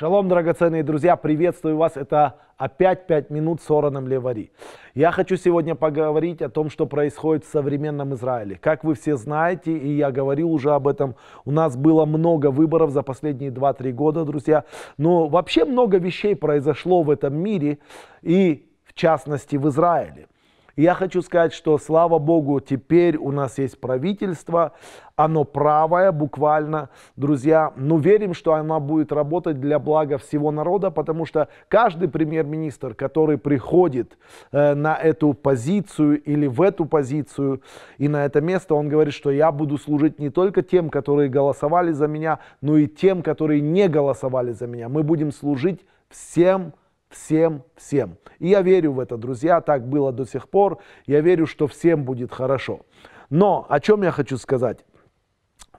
Шалом, драгоценные друзья, приветствую вас. Это опять 5 минут с Ораном Левари. Я хочу сегодня поговорить о том, что происходит в современном Израиле. Как вы все знаете, и я говорил уже об этом, у нас было много выборов за последние 2-3 года, друзья. Но вообще много вещей произошло в этом мире и в частности в Израиле я хочу сказать, что слава Богу, теперь у нас есть правительство, оно правое буквально, друзья, но ну, верим, что оно будет работать для блага всего народа, потому что каждый премьер-министр, который приходит э, на эту позицию или в эту позицию и на это место, он говорит, что я буду служить не только тем, которые голосовали за меня, но и тем, которые не голосовали за меня. Мы будем служить всем всем, всем. И я верю в это, друзья, так было до сих пор. Я верю, что всем будет хорошо. Но о чем я хочу сказать?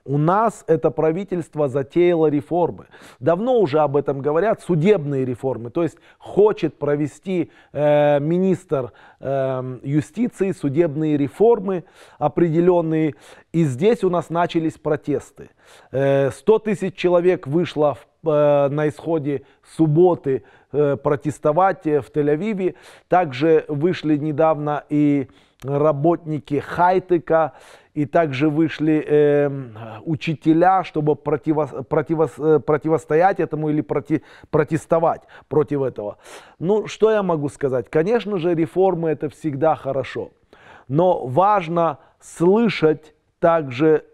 У нас это правительство затеяло реформы. Давно уже об этом говорят, судебные реформы. То есть хочет провести э, министр э, юстиции судебные реформы определенные. И здесь у нас начались протесты. Э, 100 тысяч человек вышло в, э, на исходе субботы протестовать в Тель-Авиве. Также вышли недавно и работники Хайтека, и также вышли э, учителя, чтобы противо, противо, э, противостоять этому или проти, протестовать против этого. Ну, что я могу сказать? Конечно же, реформы это всегда хорошо, но важно слышать также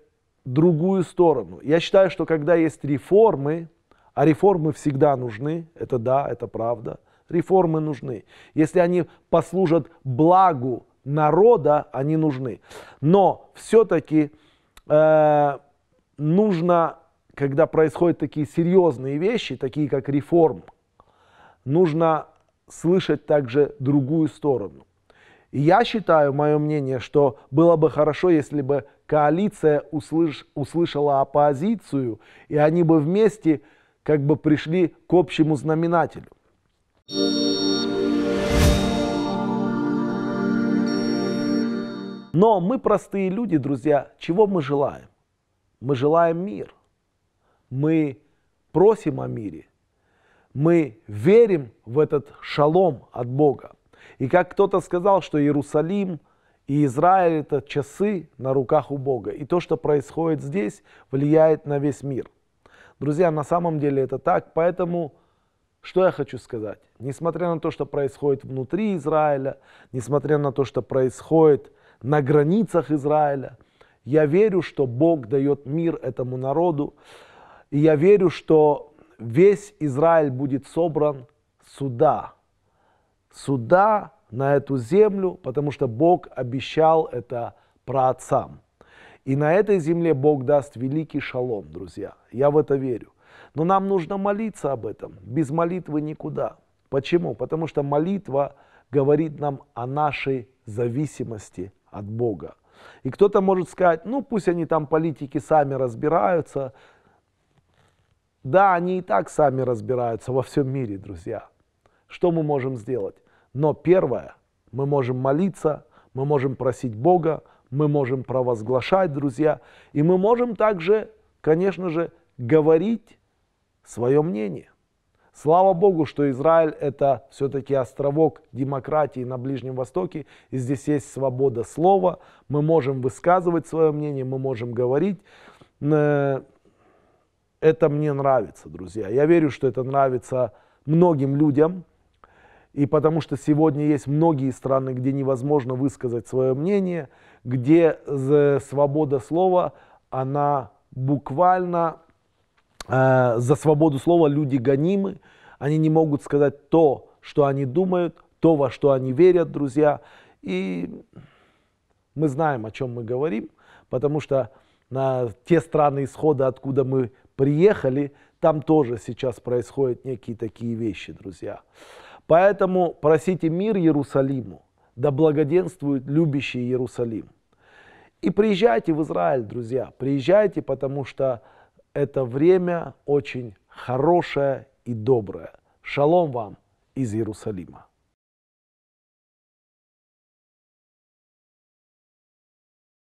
другую сторону. Я считаю, что когда есть реформы, а реформы всегда нужны, это да, это правда. Реформы нужны. Если они послужат благу народа, они нужны. Но все-таки э, нужно, когда происходят такие серьезные вещи, такие как реформ, нужно слышать также другую сторону. И я считаю, мое мнение, что было бы хорошо, если бы коалиция услыш, услышала оппозицию, и они бы вместе как бы пришли к общему знаменателю. Но мы простые люди, друзья, чего мы желаем? Мы желаем мир. Мы просим о мире. Мы верим в этот шалом от Бога. И как кто-то сказал, что Иерусалим и Израиль – это часы на руках у Бога. И то, что происходит здесь, влияет на весь мир. Друзья, на самом деле это так, поэтому что я хочу сказать? Несмотря на то, что происходит внутри Израиля, несмотря на то, что происходит на границах Израиля, я верю, что Бог дает мир этому народу, и я верю, что весь Израиль будет собран сюда, сюда на эту землю, потому что Бог обещал это праотцам. И на этой земле Бог даст великий шалом, друзья. Я в это верю. Но нам нужно молиться об этом. Без молитвы никуда. Почему? Потому что молитва говорит нам о нашей зависимости от Бога. И кто-то может сказать, ну пусть они там политики сами разбираются. Да, они и так сами разбираются во всем мире, друзья. Что мы можем сделать? Но первое, мы можем молиться, мы можем просить Бога, мы можем провозглашать, друзья, и мы можем также, конечно же, говорить свое мнение. Слава Богу, что Израиль это все-таки островок демократии на Ближнем Востоке, и здесь есть свобода слова, мы можем высказывать свое мнение, мы можем говорить. Э, это мне нравится, друзья. Я верю, что это нравится многим людям, и потому что сегодня есть многие страны, где невозможно высказать свое мнение, где свобода слова, она буквально э, за свободу слова люди гонимы, они не могут сказать то, что они думают, то, во что они верят, друзья. И мы знаем, о чем мы говорим, потому что на те страны исхода, откуда мы приехали, там тоже сейчас происходят некие такие вещи, друзья. Поэтому просите мир Иерусалиму, да благоденствует любящий Иерусалим. И приезжайте в Израиль, друзья, приезжайте, потому что это время очень хорошее и доброе. Шалом вам из Иерусалима.